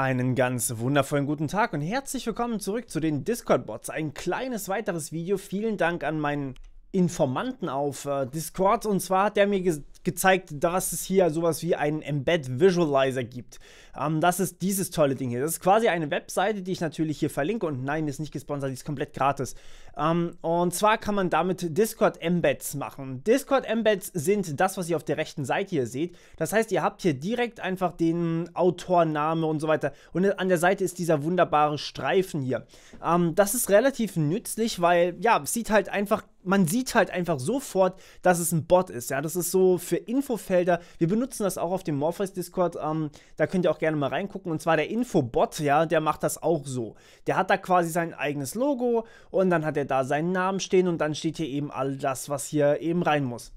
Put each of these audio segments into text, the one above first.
Einen ganz wundervollen guten Tag und herzlich willkommen zurück zu den Discord-Bots. Ein kleines weiteres Video. Vielen Dank an meinen Informanten auf äh, Discord. Und zwar hat der mir gezeigt, dass es hier sowas wie einen Embed Visualizer gibt. Ähm, das ist dieses tolle Ding hier. Das ist quasi eine Webseite, die ich natürlich hier verlinke und nein, ist nicht gesponsert, die ist komplett gratis. Ähm, und zwar kann man damit Discord Embeds machen. Discord Embeds sind das, was ihr auf der rechten Seite hier seht. Das heißt, ihr habt hier direkt einfach den Autorname und so weiter. Und an der Seite ist dieser wunderbare Streifen hier. Ähm, das ist relativ nützlich, weil ja, es sieht halt einfach man sieht halt einfach sofort, dass es ein Bot ist. Ja, das ist so für Infofelder. Wir benutzen das auch auf dem Morpheus Discord. Ähm, da könnt ihr auch gerne mal reingucken. Und zwar der Infobot, ja, der macht das auch so. Der hat da quasi sein eigenes Logo und dann hat er da seinen Namen stehen und dann steht hier eben all das, was hier eben rein muss.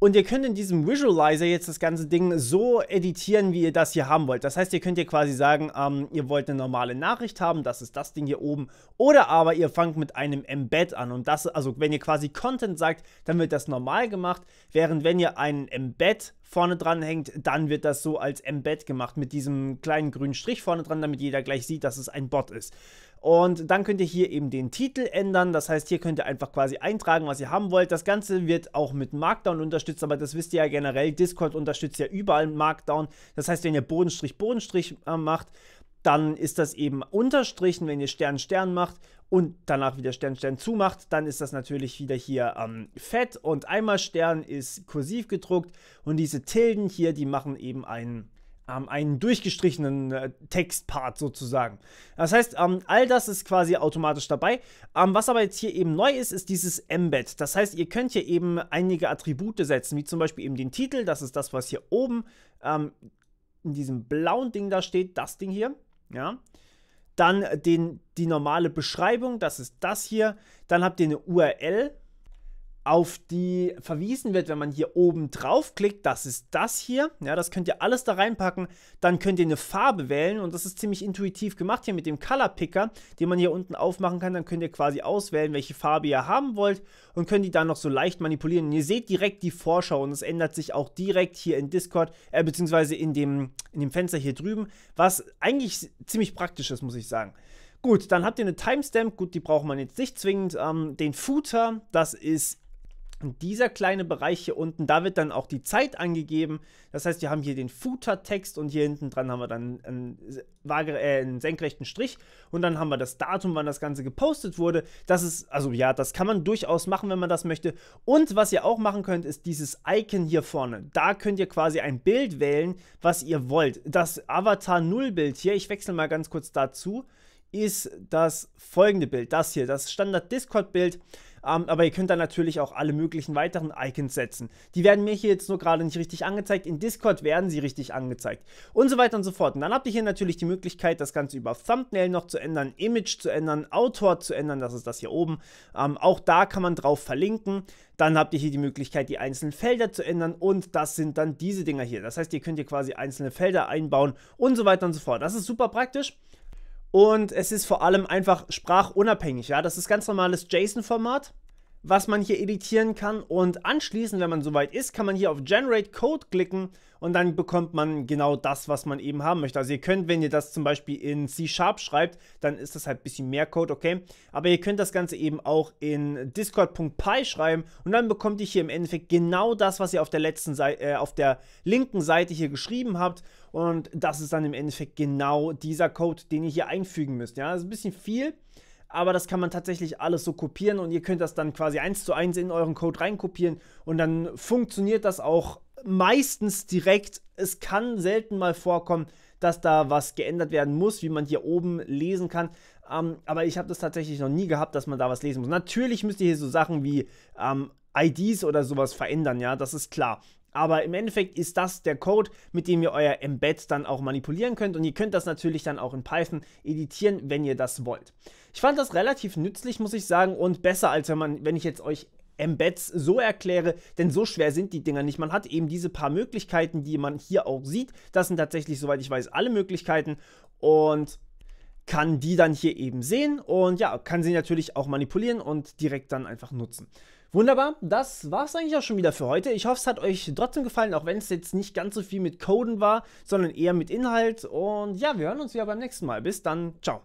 Und ihr könnt in diesem Visualizer jetzt das ganze Ding so editieren, wie ihr das hier haben wollt. Das heißt, ihr könnt hier quasi sagen, ähm, ihr wollt eine normale Nachricht haben, das ist das Ding hier oben. Oder aber ihr fangt mit einem Embed an. Und das, also wenn ihr quasi Content sagt, dann wird das normal gemacht. Während wenn ihr einen Embed vorne dran hängt, dann wird das so als Embed gemacht mit diesem kleinen grünen Strich vorne dran, damit jeder gleich sieht, dass es ein Bot ist. Und dann könnt ihr hier eben den Titel ändern. Das heißt, hier könnt ihr einfach quasi eintragen, was ihr haben wollt. Das Ganze wird auch mit Markdown unterstützt, aber das wisst ihr ja generell. Discord unterstützt ja überall Markdown. Das heißt, wenn ihr Bodenstrich, Bodenstrich äh, macht dann ist das eben unterstrichen, wenn ihr Stern Stern macht und danach wieder Stern Stern zumacht, dann ist das natürlich wieder hier ähm, fett und einmal Stern ist kursiv gedruckt und diese Tilden hier, die machen eben einen ähm, einen durchgestrichenen äh, Textpart sozusagen. Das heißt, ähm, all das ist quasi automatisch dabei. Ähm, was aber jetzt hier eben neu ist, ist dieses Embed. Das heißt, ihr könnt hier eben einige Attribute setzen, wie zum Beispiel eben den Titel, das ist das, was hier oben ähm, in diesem blauen Ding da steht, das Ding hier. Ja? Dann den, die normale Beschreibung, das ist das hier. Dann habt ihr eine URL, auf die verwiesen wird, wenn man hier oben draufklickt. das ist das hier. Ja, das könnt ihr alles da reinpacken. Dann könnt ihr eine Farbe wählen und das ist ziemlich intuitiv gemacht hier mit dem Color Picker, den man hier unten aufmachen kann. Dann könnt ihr quasi auswählen, welche Farbe ihr haben wollt und könnt die dann noch so leicht manipulieren. Und ihr seht direkt die Vorschau und es ändert sich auch direkt hier in Discord, äh, beziehungsweise in dem, in dem Fenster hier drüben, was eigentlich ziemlich praktisch ist, muss ich sagen. Gut, dann habt ihr eine Timestamp. Gut, die braucht man jetzt nicht zwingend. Ähm, den Footer, das ist dieser kleine Bereich hier unten, da wird dann auch die Zeit angegeben. Das heißt, wir haben hier den Footer-Text und hier hinten dran haben wir dann einen, äh, einen, senkrechten Strich und dann haben wir das Datum, wann das Ganze gepostet wurde. Das ist, also ja, das kann man durchaus machen, wenn man das möchte. Und was ihr auch machen könnt, ist dieses Icon hier vorne. Da könnt ihr quasi ein Bild wählen, was ihr wollt. Das Avatar 0 Bild hier, ich wechsle mal ganz kurz dazu, ist das folgende Bild, das hier, das Standard-Discord-Bild. Ähm, aber ihr könnt dann natürlich auch alle möglichen weiteren Icons setzen. Die werden mir hier jetzt nur gerade nicht richtig angezeigt. In Discord werden sie richtig angezeigt. Und so weiter und so fort. Und dann habt ihr hier natürlich die Möglichkeit, das Ganze über Thumbnail noch zu ändern, Image zu ändern, Autor zu ändern. Das ist das hier oben. Ähm, auch da kann man drauf verlinken. Dann habt ihr hier die Möglichkeit, die einzelnen Felder zu ändern und das sind dann diese Dinger hier. Das heißt, ihr könnt hier quasi einzelne Felder einbauen und so weiter und so fort. Das ist super praktisch. Und es ist vor allem einfach sprachunabhängig. Ja, das ist ganz normales JSON-Format was man hier editieren kann. Und anschließend, wenn man soweit ist, kann man hier auf Generate Code klicken und dann bekommt man genau das, was man eben haben möchte. Also ihr könnt, wenn ihr das zum Beispiel in C-Sharp schreibt, dann ist das halt ein bisschen mehr Code, okay? Aber ihr könnt das Ganze eben auch in discord.py schreiben und dann bekommt ihr hier im Endeffekt genau das, was ihr auf der letzten Seite, äh, auf der linken Seite hier geschrieben habt und das ist dann im Endeffekt genau dieser Code, den ihr hier einfügen müsst. Ja, das ist ein bisschen viel, aber das kann man tatsächlich alles so kopieren und ihr könnt das dann quasi eins zu eins in euren Code reinkopieren und dann funktioniert das auch meistens direkt. Es kann selten mal vorkommen, dass da was geändert werden muss, wie man hier oben lesen kann. Ähm, aber ich habe das tatsächlich noch nie gehabt, dass man da was lesen muss. Natürlich müsst ihr hier so Sachen wie ähm, IDs oder sowas verändern, ja, das ist klar. Aber im Endeffekt ist das der Code, mit dem ihr euer Embed dann auch manipulieren könnt. Und ihr könnt das natürlich dann auch in Python editieren, wenn ihr das wollt. Ich fand das relativ nützlich, muss ich sagen, und besser, als wenn man, wenn ich jetzt euch Embeds so erkläre, denn so schwer sind die Dinger nicht. Man hat eben diese paar Möglichkeiten, die man hier auch sieht. Das sind tatsächlich, soweit ich weiß, alle Möglichkeiten und kann die dann hier eben sehen und ja, kann sie natürlich auch manipulieren und direkt dann einfach nutzen. Wunderbar, das war's eigentlich auch schon wieder für heute. Ich hoffe, es hat euch trotzdem gefallen, auch wenn es jetzt nicht ganz so viel mit Coden war, sondern eher mit Inhalt. Und ja, wir hören uns wieder beim nächsten Mal. Bis dann, ciao.